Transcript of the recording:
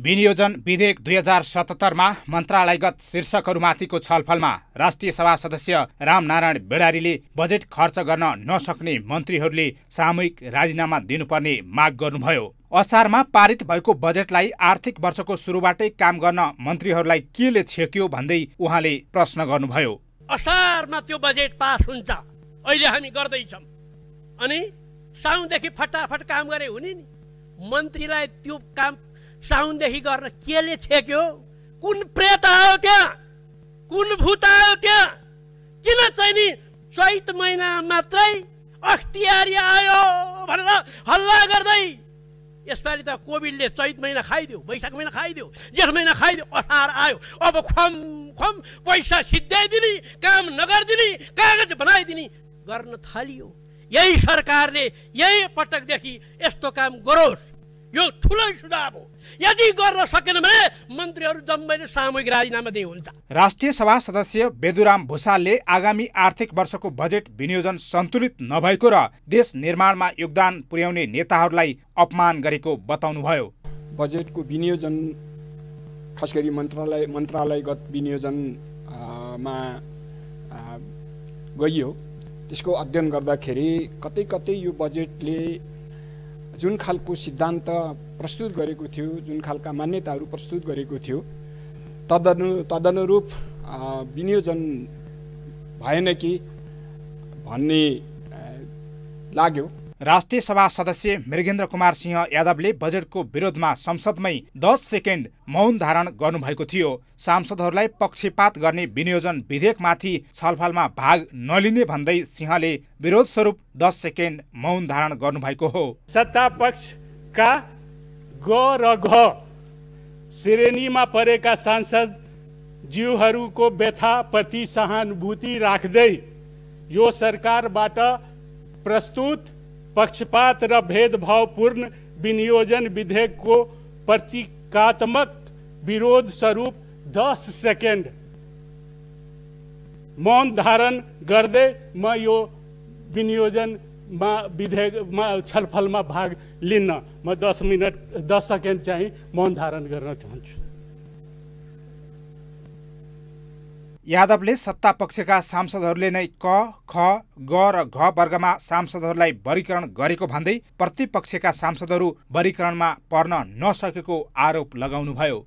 विनियोजन विधेयक दुई हजार सतहत्तरमा मन्त्रालयगत शीर्षकहरूमाथिको छलफलमा राष्ट्रिय सभा सदस्य रामनारायण बेडारीले बजेट खर्च गर्न नसक्ने मन्त्रीहरूले सामूहिक राजीनामा दिनुपर्ने माग गर्नुभयो असारमा पारित भएको बजेटलाई आर्थिक वर्षको सुरुबाटै काम गर्न मन्त्रीहरूलाई केले छेक्यो भन्दै उहाँले प्रश्न गर्नुभयो असारमा त्यो बजेट पास हुन्छ अहिले हामी गर्दैछौँ अनि साउनदेखि फटाफट काम गरे हुने नि मन्त्रीलाई त्यो काम साउनदेखि गरेर केले छेक्यो कुन प्रेत आयो त्यहाँ कुन भूत आयो त्यहाँ किन चाहिँ नि चैत महिना मात्रै अख्तियारी आयो भनेर हल्ला गर्दै यसपालि त कोभिडले चैत महिना खाइदियो वैशाख महिना खाइदियो जेठ महिना खाइदियो असार आयो अब खम खम पैसा सिद्ध्याइदिने काम नगरिदिने कागज बनाइदिने गर्न थालियो यही सरकारले यही पटकदेखि यस्तो काम गरोस् यो ठुलो सुझाव हो यदि गर्न सकेन भने मन्त्रीहरू जम्मैले सामूहिक राजीनामा दिए हुन्छ राष्ट्रिय सभा सदस्य बेदुराम भूषालले आगामी आर्थिक वर्षको बजेट विनियोजन सन्तुलित नभएको र देश निर्माणमा योगदान पुर्याउने नेताहरूलाई अपमान गरेको बताउनुभयो बजेटको विनियोजन खास गरी मन्त्रालय मन्त्रालयगत विनियोजनमा गइयो त्यसको अध्ययन गर्दाखेरि कतै कतै यो बजेटले जुन खालको सिद्धान्त प्रस्तुत गरेको थियो जुन खालका मान्यताहरू प्रस्तुत गरेको थियो तदनु तदनुरूप विनियोजन भएन कि भन्ने लाग्यो राष्ट्रिय सभा सदस्य मृगेन्द्र कुमार सिंह यादवले बजेटको विरोधमा संसदमै दस सेकेन्ड मौन धारण गर्नुभएको थियो सांसदहरूलाई पक्षपात गर्ने विनियोजन विधेयकमाथि छलफलमा भाग नलिने भन्दै सिंहले विरोध स्वरूप दस सेकेन्ड मौन धारण गर्नुभएको हो सत्ता पक्षका ग र घ श्रेणीमा परेका सांसद जीवहरूको व्यथाप्रति सहानुभूति राख्दै यो सरकारबाट प्रस्तुत पक्षपात र भेदभावपूर्ण विनियोजन विधेयक को प्रतीकात्मक विरोध स्वरूप दस सेकेन्ड मौन धारण गर्दै म यो विनियोजनमा विधेयकमा छलफलमा भाग लिन म दस मिनट दस सेकेन्ड चाहिँ मौन धारण गर्न चाहन्छु यादवले पक्षका सांसदहरूले नै क ख ग र घ वर्गमा सांसदहरूलाई वर्गीकरण गरेको भन्दै प्रतिपक्षका सांसदहरू वर्गीकरणमा पर्न नसकेको आरोप लगाउनुभयो